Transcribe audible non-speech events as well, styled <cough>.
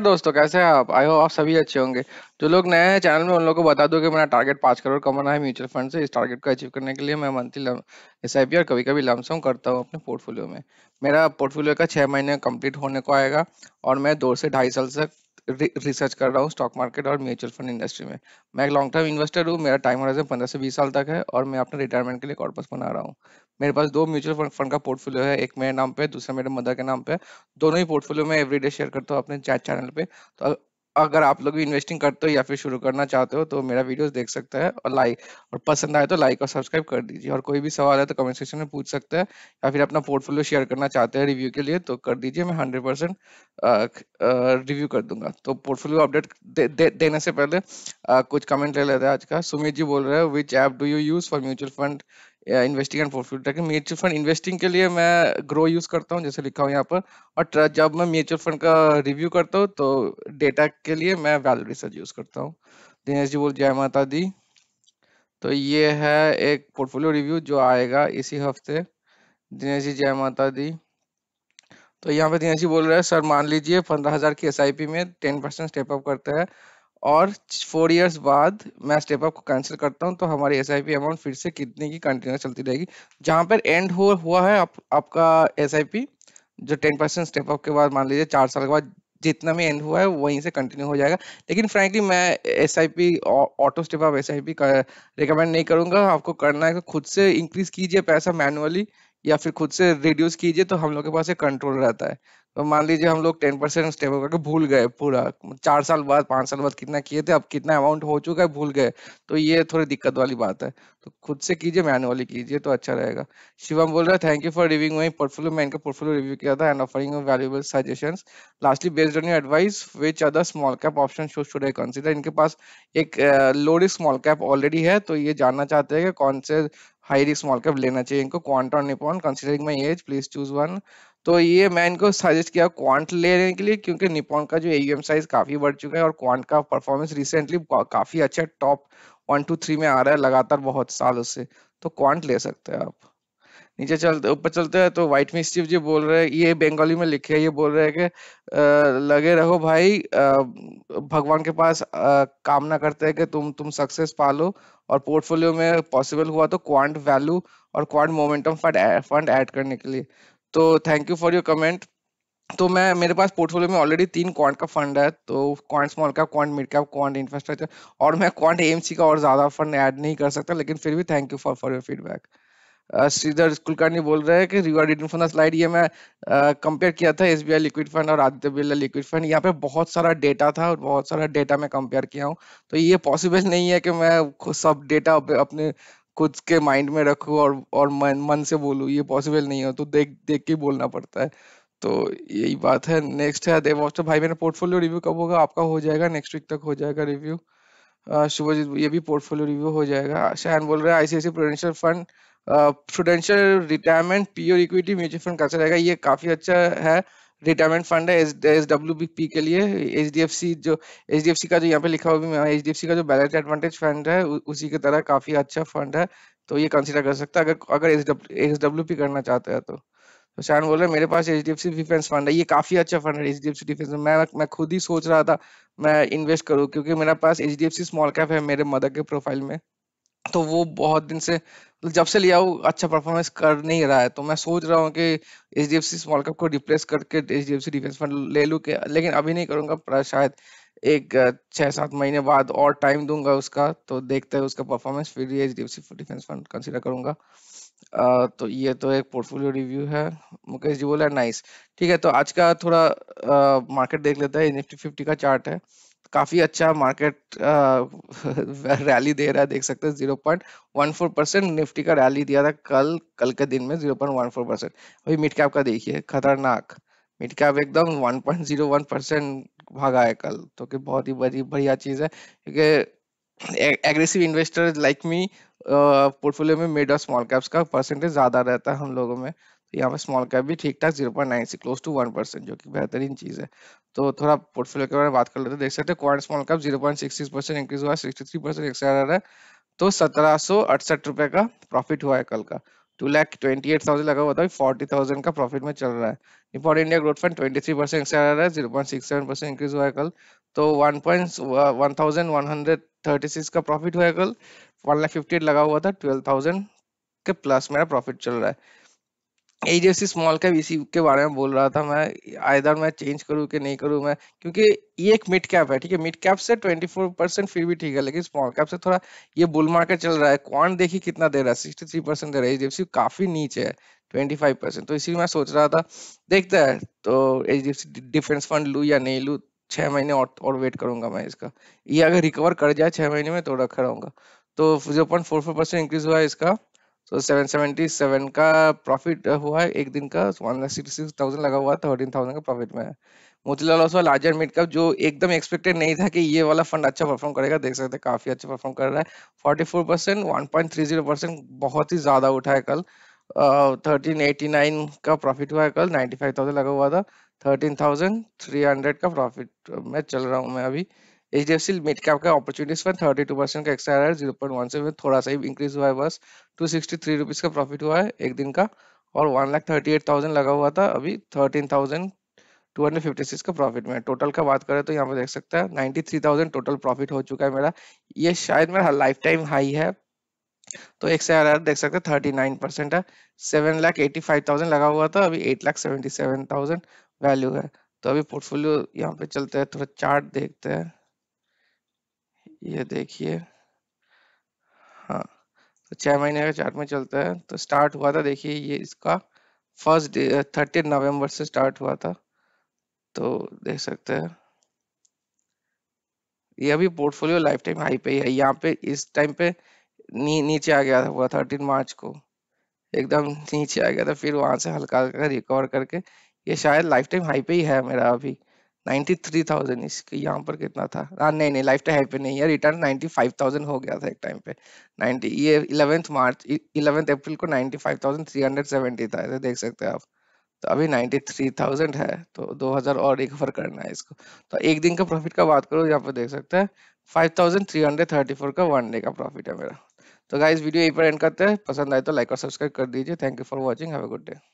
दोस्तों कैसे हैं आप आई हो आप सभी अच्छे होंगे जो तो लोग नए हैं चैनल में उन लोगों को बता दो कि मेरा टारगेट पाँच करोड़ कमाना है म्यूचुअल फंड से इस टारगेट को अचीव करने के लिए मैं मंथली एस आई और कभी कभी लमसम करता हूँ अपने पोर्टफोलियो में मेरा पोर्टफोलियो का छः महीने कंप्लीट होने को आएगा और मैं दो से ढाई साल तक रिसर्च कर रहा हूँ स्टॉक मार्केट और म्यूचुअल फंड इंडस्ट्री में मैं एक लॉन्ग टर्म इन्वेस्टर हूँ मेरा टाइम होराइजन पंद्रह से बीस साल तक है और मैं अपने रिटायरमेंट के लिए कॉर्पस बना रहा हूँ मेरे पास दो म्यूचुअल फंड का पोर्टफोलियो है एक मेरे नाम पे दूसरा मेरे मदर के नाम पे दोनों ही पोर्टफोलियो में एवरीडे शेयर करता हूँ अपने चैट चैनल पे तो अगर आप लोग भी इन्वेस्टिंग करते हो या फिर शुरू करना चाहते हो तो मेरा वीडियोस देख सकते हैं और लाइक और पसंद आए तो लाइक और सब्सक्राइब कर दीजिए और कोई भी सवाल है तो कमेंट सेक्शन में पूछ सकते हैं या फिर अपना पोर्टफोलियो शेयर करना चाहते हैं रिव्यू के लिए तो कर दीजिए मैं हंड्रेड परसेंट रिव्यू कर दूंगा तो पोर्टफोलियो अपडेट दे, दे, देने से पहले आ, कुछ कमेंट ले लेते हैं आज का सुमित जी बोल रहे हैं which app do you use for mutual fund investing and portfolio tracking mutual fund investing के लिए मैं ग्रो यूज करता हूँ जैसे लिखा हुआ यहाँ पर और जब मैं म्यूचुअल फंड का रिव्यू करता हूँ तो डेटा के लिए मैं वैल्यू रिसर्च यूज करता हूँ दिनेश जी बोल जय माता दी तो ये है एक पोर्टफोलियो रिव्यू जो आएगा इसी हफ्ते दिनेश जी जय माता दी तो यहाँ पे दिनेश जी बोल रहे हैं सर मान लीजिए पंद्रह हजार की एस में टेन परसेंट स्टेप अप करते हैं और फोर इयर्स बाद मैं स्टेप अप को कैंसिल करता हूँ तो हमारी एस अमाउंट फिर से कितने की कंटिन्यू चलती रहेगी जहाँ पर एंड हो हुआ है आप, आपका एस जो टेन परसेंट स्टेप अप के बाद मान लीजिए चार साल के बाद जितना भी एंड हुआ है वहीं से कंटिन्यू हो जाएगा लेकिन फ्रैंकली मैं S I P auto step up S I P recommend नहीं करूँगा आपको करना है कि खुद से इंक्रीज कीजिए पैसा मैनुअली या फिर खुद से रिड्यूस कीजिए तो हम लोग के पास एक कंट्रोल रहता है तो मान लीजिए हम लोग टेन परसेंट स्टेबल करके भूल गए पूरा चार साल बाद पाँच साल बाद कितना किए थे अब कितना अमाउंट हो चुका है भूल गए तो ये थोड़ी दिक्कत वाली बात है तो खुद से कीजिए मैनुअली कीजिए तो अच्छा रहेगा शिवम बोल रहा है thank you for reviewing my portfolio मैं इनका पोर्टफोलियो रिव्यू किया था and offering valuable suggestion lastly based on you advice which other small cap option should I consider इनके पास एक लो स्मॉल कैप ऑलरेडी है तो ये जानना चाहते हैं कि कौन से हाई रिस्क स्मॉल कैप लेना चाहिए इनको क्वांट और Nippon considering my age please choose one तो ये मैं इनको सजेस्ट किया क्वांट लेने के लिए क्योंकि निपॉन का जो एम साइज काफी बढ़ चुका है और क्वांट का परफॉर्मेंस रिसेंटली काफी अच्छा टॉप वन टू थ्री में आ रहा है लगातार बहुत सालों से तो क्वांट ले सकते हैं आप नीचे चलते ऊपर चलते हैं तो व्हाइट मिस्टीफ जी बोल रहे हैं ये बंगाली में लिखे ये बोल रहे हैं कि लगे रहो भाई भगवान के पास कामना करते हैं कि तुम तुम सक्सेस पा लो और पोर्टफोलियो में पॉसिबल हुआ तो क्वांट वैल्यू और Quant momentum fund fund add करने के लिए तो thank you for your comment तो मैं मेरे पास पोर्टफोलियो में ऑलरेडी तीन क्वांट का फंड है तो Quant small cap Quant mid cap Quant infrastructure और मैं क्वांट एएमसी का और ज़्यादा फंड ऐड नहीं कर सकता लेकिन फिर भी thank you for for your feedback Shridhar Kulkarni बोल रहे हैं कि रिवार्ड फंड स्लाइड ये मैं कंपेयर किया था एसबीआई लिक्विड फंड और आदित्य बिरला लिक्विड फंड यहाँ पे बहुत सारा डेटा था और बहुत सारा डेटा मैं कंपेयर किया हूँ तो ये पॉसिबल नहीं है कि मैं सब डेटा अपने खुद के माइंड में रखूँ और और मन मन से बोलूँ ये पॉसिबल नहीं हो तो देख देख के बोलना पड़ता है तो यही बात है नेक्स्ट है देवास्टर भाई मेरा पोर्टफोलियो रिव्यू कब होगा आपका हो जाएगा नेक्स्ट वीक तक हो जाएगा रिव्यू शुभजीत ये भी पोर्टफोलियो रिव्यू हो जाएगा शायन बोल रहे हैं ICICI prudential fund prudential retirement pure equity mutual fund कैसा रहेगा ये काफी अच्छा है रिटायरमेंट फंड है एस डब्ल्यू बी पी के लिए एच डी एफ सी जो एच डी एफ सी का जो यहाँ पे लिखा हुआ एच डी एफ सी का जो बैलेंस एडवांटेज फंड है उसी की तरह काफी अच्छा फंड है तो ये कंसिडर कर सकता है अगर अगर एस डब्ल्यू पी करना चाहते हैं तो तो शान बोल रहे मेरे पास H D F C defence fund है ये काफी अच्छा फंड है H D F C defence मैं मैं खुद ही सोच रहा था मैं इन्वेस्ट करूँ क्योंकि मेरे पास H D F C small cap है मेरे मदर के प्रोफाइल में तो वो बहुत दिन से जब से लिया हूँ अच्छा परफॉर्मेंस कर नहीं रहा है तो मैं सोच रहा हूँ कि H D F C small cap को रिप्लेस करके H D F C defence fund ले लूँ लेकिन अभी नहीं करूँगा शायद एक छः सात महीने बाद और टाइम दूंगा उसका तो देखते हैं उसका परफॉर्मेंस फिर भी H D F C defence fund consider करूंगा तो ये तो एक पोर्टफोलियो रिव्यू है मुकेश जी बोला नाइस ठीक है तो आज का थोड़ा मार्केट देख लेता है निफ्टी फिफ्टी का चार्ट है काफी अच्छा मार्केट रैली <laughs> दे रहा है देख सकते हैं zero point one four percent Nifty का रैली दिया था कल कल के दिन में zero point one four percent अभी मिड कैप का देखिए खतरनाक मिड कैप एकदम one point zero one percent भागा है कल तो कि बहुत ही बड़ी बढ़िया चीज है क्योंकि aggressive investor like me portfolio में मिड और स्मॉल कैप्स का परसेंटेज ज्यादा रहता है हम लोगों में तो यहाँ पे स्मॉल कैप भी ठीक ठाक जीरो पॉइंट नाइन से क्लोज टू वन परसेंट जो कि बेहतरीन चीज़ है तो थोड़ा पोर्टफोलियो के बारे में बात कर लेते हैं देख सकते हैं small cap zero point six percent increase हुआ सिक्सटी थ्री परसेंट एक्सर है तो सत्रह सौ अड़सठ रुपये का प्रॉफिट हुआ है कल का two lakh twenty eight thousand लगा हुआ था फोर्टी थाउजेंड का प्रॉफिट में चल रहा है Nippon India growth fund twenty three percent XIRR है zero point six seven percent increase हुआ है कल तो one point one thousand one hundred thirty six का प्रॉफिट हुआ है कल वन लाख फिफ्टी एट लगा हुआ था ट्वेल्व थाउजेंड के प्लस मेरा प्रॉफिट चल रहा है एच डी स्मॉल कैप इसी के बारे में बोल रहा था मैं आयदर मैं चेंज करूँ कि नहीं करूँ मैं क्योंकि ये एक मिड कैप है ठीक है मिड कैप से 24 परसेंट फिर भी ठीक है लेकिन स्मॉल कैप से थोड़ा ये बुल मार्केट चल रहा है क्वांट देखिए कितना दे रहा है सिक्सटी थ्री परसेंट दे रहा है एच काफी नीचे है 25 परसेंट तो इसीलिए मैं सोच रहा था देखता है तो एच डिफेंस फंड लूँ या नहीं लूँ छः महीने और, और वेट करूंगा मैं इसका ये अगर रिकवर कर जाए छः महीने में तो रखा रहूँगा तो zero point four four percent increase हुआ है इसका सो सेवन सेवेंटी सेवन का प्रॉफिट हुआ है एक दिन का one lakh sixty six thousand लगा हुआ थर्टीन थाउजेंड का प्रॉफिट में Motilal Oswal larger mid cap जो एकदम एक्सपेक्टेड नहीं था कि ये वाला फंड अच्छा परफॉर्म करेगा देख सकते हैं काफी अच्छा परफॉर्म कर रहा है forty four percent one point three zero percent बहुत ही ज्यादा उठा है कल थर्टीन एटी नाइन का प्रॉफिट हुआ है कल नाइन्टी फाइव थाउजेंड लगा हुआ था थर्टीन थाउजेंड थ्री हंड्रेड का प्रॉफिट मैं चल रहा हूँ मैं अभी H D F C mid cap का अपॉर्चुनिटीज पर थर्टी टू परसेंट का एक्स्ट्रा है जीरो पॉइंट वन सेवन थोड़ा सा ही इंक्रीज हुआ है बस टू सिक्सटी थ्री रुपीज का प्रॉफिट हुआ है एक दिन का और one lakh thirty eight thousand लगा हुआ था अभी thirteen thousand two hundred fifty six का प्रॉफिट में टोटल का बात करें तो यहाँ पे देख सकते हैं ninety three thousand total profit हो चुका है मेरा ये शायद मेरा लाइफ टाइम हाई है तो एक से आर देख सकते हैं थर्टी नाइन परसेंट है seven lakh eighty five thousand लगा हुआ था अभी eight lakh seventy seven thousand value है तो अभी पोर्टफोलियो यहाँ पे चलते हैं थोड़ा चार्ट देखते हैं ये देखिए हाँ तो छह महीने का चार्ट में चलता है तो स्टार्ट हुआ था देखिए ये इसका फर्स्ट डे थर्टीन नवम्बर से स्टार्ट हुआ था तो देख सकते हैं ये अभी पोर्टफोलियो लाइफ टाइम हाई पे ही है यहाँ पे इस टाइम पे नी, नीचे आ गया था हुआ थर्टीन मार्च को एकदम नीचे आ गया था फिर वहां से हल्का हल्का रिकवर करके ये शायद लाइफ टाइम हाई पे ही है मेरा अभी नाइन्टी थ्री थाउजेंड इसके यहाँ पर कितना था आ, हाँ, नहीं नहीं लाइफ टाइम तो पे नहीं है रिटर्न नाइन्टी फाइव थाउजेंड हो गया था एक टाइम पे नाइन्टी ये इलेवेंथ मार्च इलेवेंथ अप्रैल को ninety five thousand three hundred seventy था ऐसे देख सकते हैं आप तो अभी नाइन्टी थ्री थाउजेंड है तो दो हज़ार और रिकवर करना है इसको तो एक दिन का प्रॉफिट का बात करो यहाँ पे देख सकते हैं five thousand three hundred thirty four का वन डे का प्रॉफिट है मेरा तो गाइज वीडियो यहीं पर एंड करते हैं पसंद आए तो लाइक और सब्सक्राइब कर दीजिए thank you for watching have good day